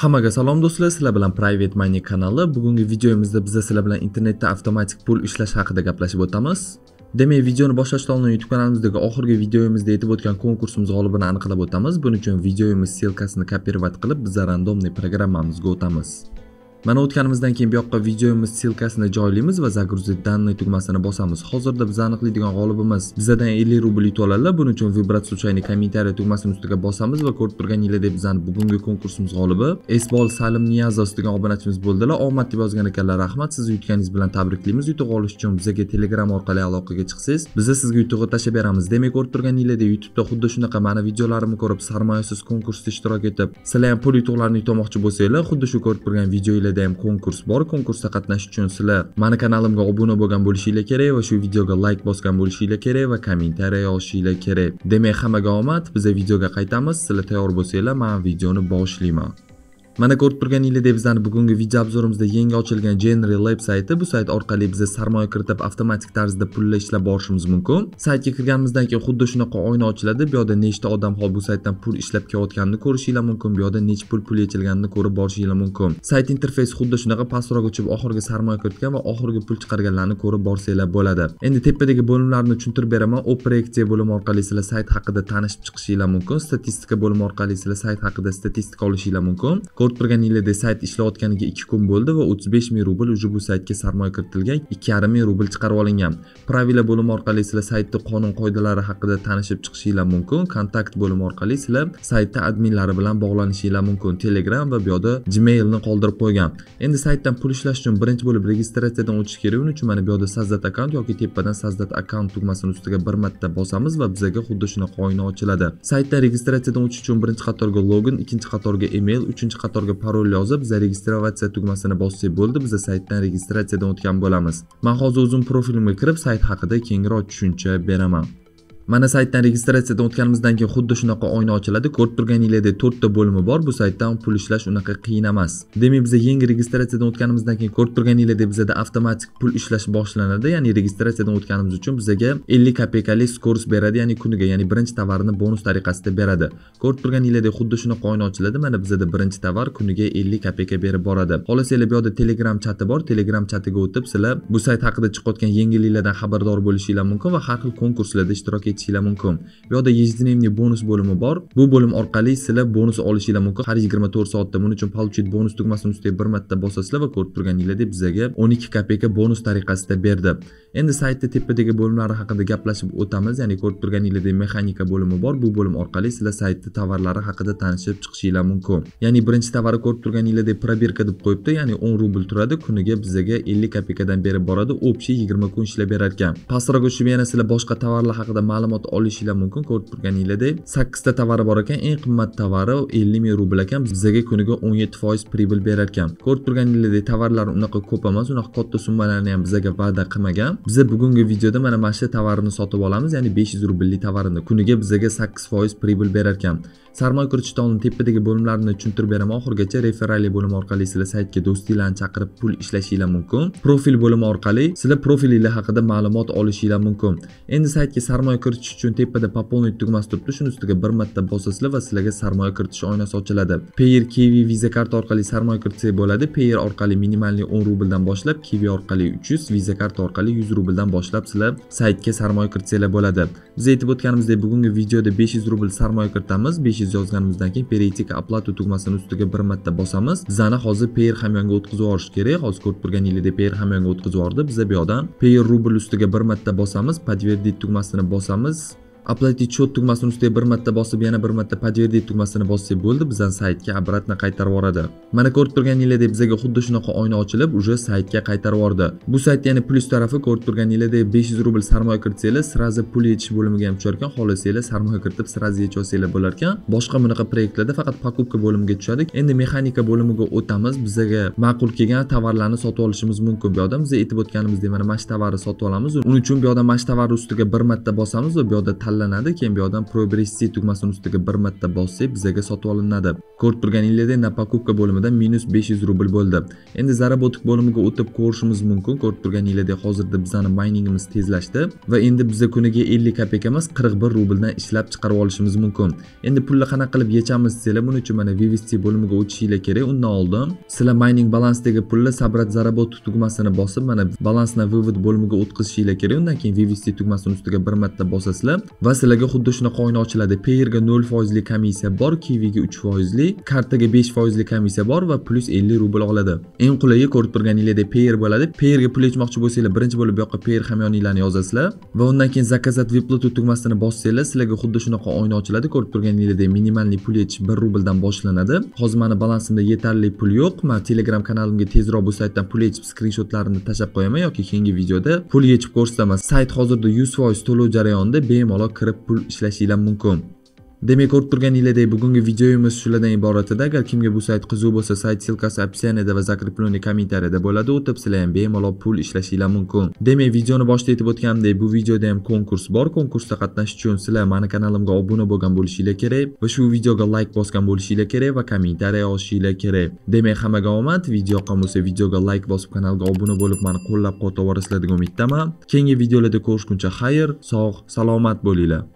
Hammaga salom do'stlar, sizlar bilan Private Money kanali. Bugungi videomizda biz sizlar bilan internetda avtomatik pul ishlash haqida gaplashib o'tamiz. Demak, videoni boshlashdan oldin YouTube kanalimizdagi oxirgi videomizda aytib o'tgan konkursimiz g'olibini aniqlab o'tamiz. Buning uchun videomiz selkasini kopirovat qilib, biz randomniy programmamizga o'tamiz. mana o'tganimizdan keyin bu yoqqa videomiz ssilkasini joylaymiz va загрузить данные tugmasini bosamiz hozirda biz aniqlaydigan g'olibimiz bizadan 50 rubl oladilar buning uchun vibrat случайный kommentariy tugmasini ustiga bosamiz va ko'rib turganinglar deb bizani bugungi konkursimiz g'olibi esbol salim niyazov degan obunachimiz bo'ldilar omad deb yozgan ekanlar rahmat sizni yutganingiz bilan tabriklaymiz yutuq olish uchun bizaga telegram orqali aloqaga chiqsangiz biza sizga yutug'i tashlab beramiz demak ko'rib turganinglardek youtubeda xuddi shunaqa mana videolarimni ko'rib sarmoyasiz konkursda ishtirok etib sizlar ham pul yutuqlarini yutmoqchi bo'lsanglar xuddi shu ko'rib turgan videoinglar menda ham konkurs bor konkursda qatnashish uchun sizlar mani kanalimga obuna bo'lgan bo'lishinglar kerak va shu videoga layk bosgan bo'lishinglar kerak va kommentariya yozishinglar kerak demak hammaga omad biza videoga qaytamiz sizlar tayyor bo'lsanglar man videoni boshlayman mana ko'rib turganinglardek bizlarni bugungi video obzorimizda yangi ochilgan general lab sayti bu sayt orqali biz sarmoya kiritib avtomatik tarzda pul ishlab borishimiz mumkin saytga kirganimizdan keyin xuddi shunaqa oyna ochiladi bu yoqda nechta odam hozir bu saytdan pul ishlab kelayotganini ko'rishinglar mumkin bu yoqda necha pul pul yechilganini ko'rib borishinglar mumkin sayt interfeysi xuddi shunaqa pastroq uchib oxirgi sarmoya kiritgan va oxirgi pul chiqarganlarni ko'rib borsanglar bo'ladi endi tepadagi bo'limlarni tushuntirib beraman o proyeksiya bo'limi orqali sizlar sayt haqida tanishib chiqishinglar mumkin statistika bo'limi orqali sizlar sayt haqida statistika olishinglar mumkin ford birganliklarda sayt ishlayotganiga ikki kun bo'ldi va o'ttiz besh ming rubl уже bu saytga sarmoya kiritilgan ikki yarim ming rubl chiqarib olingan pravila bo'limi orqali sizlar saytni qonun qoidalari haqida tanishib chiqishinglar mumkin kontakt bo'limi orqali sizlar saytni adminlari bilan bog'lanishinglar mumkin telegram va bu yoqda gmailni qoldirib qo'ygan endi saytdan pul ishlash uchun birinchi bo'lib registratsiyadan o'tish kerak uning uchun mana bu yoqda sazdat akkaunt yoki tepadan sazdat akkaunt tugmasini ustiga bir marta bosamiz va bizaga xuddi shunaqa oyna ochiladi saytda registratsiyadan o'tish uchun birinchi qatorga login ikkinchi qatorga email uchinchi qator qatorga parol yozib zaregistratsiya registratsiya tugmasini bossak bo'ldi biza saytdan registratsiyadan o'tgan bo'lamiz man hozir o'zim profilimga kirib sayt haqida kengroq tushuncha beraman mana saytdan registratsiyadan o'tganimizdan keyin xuddi shunaqa oyna ochiladi ko'rib turganinglardek to'rtta bo'limi bor bu saytdan pul ishlash unaqa qiyin emas demak biza yangi registratsiyadan o'tganimizdan keyin ko'rib turganinglardek bizada avtomatik pul ishlash boshlanadi ya'ni registratsiyadan o'tganimiz uchun bizaga ellik kopeykalik skors beradi ya'ni kuniga ya'ni birinchi tovarni bonus tariqasida beradi ko'rib turganinglardek xuddi shunaqa oyna ochiladi mana bizada birinchi tovar kuniga ellik kopeyka berib boradi xohlasanglar bu yoqda telegram chati bor telegram chatiga o'tib sizlar bu sayt haqida chiqayotgan yangiliklardan xabardor bo'lishinglar mumkin va har xil konkurslarda ishtirok ketishinglar mumkin bu yoqda ежедневный bonus bo'limi bor bu bo'lim orqali sizlar bonus olishinglar mumkin har yigirma to'rt soatda buning uchun получить bonus tugmasini ustiga bir marta bosasizlar va ko'rib turganingizdek bizlarga o'n ikki kopeyka bonus tariqasida berdi endi saytni tepadagi bo'limlari haqida gaplashib o'tamiz ya'ni ko'rib turganingizdek mexanika bo'limi bor bu bo'lim orqali sizlar saytni tovarlari haqida tanishib chiqishinglar mumkin ya'ni birinchi tovarni ko'rib turganingizdek probirka deb qo'yibdi ya'ni o'n rubl turadi kuniga bizlarga ellik kopeykadan berib boradi общий yigirma kun ishlab berar ekan pastroq o'shib yana sizlar boshqa tovarlar haqida ma'lum ma'lumot olishinglar mumkin ko'rib turganinglardek sakkizta tovari bor ekan eng qimmat tovari ellik ming rubl ekan bizaga kuniga o'n yetti foiz прибыль berar ekan ko'rib turganingizdek tovarlar unaqa ko'p emas unaqa katta summalarni ham bizaga va'da qilmagan biza bugungi videoda mana mana shu tovarni sotib olamiz ya'ni besh yuz rubllik tovarni kuniga bizaga sakkiz foiz прибыль berar ekan sarmoya kiritish tomini tepadagi bo'limlarini tushuntirib beraman oxirigacha referali bo'lim orqali sizlar saytga do'stinglarni chaqirib pul ishlashinglar mumkin profil bo'limi orqali sizlar profilinglar haqida ma'lumot olishinglar mumkin endi saytga sarmoya kiritish uchun tepada пополнить tugmasi turibdi shuni ustiga bir marta bosasizlar va sizlarga sarmoya kiritish oynasi ochiladi payer kivi visa karta orqali sarmoya kiritsak bo'ladi payer orqali minimalniy 10 rubldan boshlab kivi orqali 300 visa karta orqali 100 rubldan boshlab sizlar saytga sarmoya kiritsanglar bo'ladi biz aytib o'tganimizdek bugungi videoda 500 rubl sarmoya kiritamiz besh yuz yozganimizdan keyin перейти оплату tugmasini ustiga bir marta bosamiz bizani hozir payer hamyonga o'tkazib yuborish kerak hozir ko'rib turganinglardek payer hamyonga o'tkazib yubordi biza bu yoqdan payer rubl ustiga bir marta bosamiz подтвердить tugmasini bosamiz оплатить счет tugmasini ustiga bir marta bosib yana bir marta подтвердить tugmasini bossak bo'ldi bizdan saytga обратно qaytarib yuboradi mana ko'rib turganingizdek bizga xuddi shunaqa oyna ochilib уже saytga qaytarib yubordi bu saytni yana plyus tarafi ko'rib turganingizdek 500 rubl sarmoya kiritsanglar сразу pul yetish bo'limiga ham tushar ekan xohlasanglar sarmoya kiritib сразу yechib olsanglar bo'lar ekan boshqa bunaqa proyektlarda faqat покупка bo'limiga tushadi endi mexanika bo'limiga o'tamiz bizaga ma'qul kelgan tovarlarni sotib olishimiz mumkin bu yoqda biz aytib o'tganimizdek mana mana shu tovarni sotib olamiz uning uchun bu yoqda mana shu tovarni ustiga bir marta bosamiz va bu yoqda tanlanadi keyin bu yoqdan приобрести tugmasini ustiga bir marta bossak bizaga sotib olinadi ko'rib turganingizdek na покупка bo'limida minus 500 rubl bo'ldi endi заработок bo'limiga o'tib ko'rishimiz mumkin ko'rib turganingizdek hozirda bizani mayningimiz tezlashdi va endi biza kuniga 50 kopek emas 41 rubldan ishlab chiqarib olishimiz mumkin endi pulni qanaqa qilib yechamiz sizlar buning uchun mana vvst bo'limiga o'tishinglar kerak undan oldin sizlar mayning balansdagi pulni sabrat заработок tugmasini bosib mana balansni вывод bo'limiga o'tkazishinglar kerak undan keyin vvst tugmasini ustiga bir marta bosasizlar va sizlarga xuddi shunaqa oyna ochiladi payerga nol foizli komissiya bor kiviga uch foizli kartaga besh foizli komissiya bor va plyus ellik rubl oladi eng qulayi ko'rib turganingizdek payer bo'ladi payerga pul yechmoqchi bo'lsanglar birinchi bo'lib bu yoqqa payer hamyoninglarni yozasizlar va undan keyin zakazat выплату tugmasini bossanglar sizlarga xuddi shunaqa oyna ochiladi ko'rib turganinglardek minimalniy pul yechish bir rubldan boshlanadi hozir mani balansimda yetarli pul yo'q man telegram kanalimga tezroq bu saytdan pul yechib skrinshotlarini tashlab qo'yaman yoki keyingi videoda pul yechib ko'rsataman sayt hozirda yuz foiz to'lov jarayonida bemalol கிறப்புள் சில சிலம்புக்கும் demak ko'rib turganinglardek bugungi videomiz shulardan iborat edi agar kimga bu sayt qiziq bo'lsa sayt ssilkasi opsiyanida va закрепленный kommentariyada bo'ladi o'tib sizlar ham bemalol pul ishlashinglar mumkin demak videoni boshida aytib o'tganimdek bu videoda ham konkurs bor konkursda qatnashish uchun sizlar mani kanalimga obuna bo'lgan bo'lishinglar kerak va shu videoga layk bosgan bo'lishinglar kerak va kommentariya yozishinglar kerak demak hammaga omad video yoqqan bo'lsa videoga layk bosib kanalga obuna bo'lib mani qo'llab quvvatlab borasizlar degan umiddaman keyingi videolarda ko'rishguncha xayr sog' salomat bo'linglar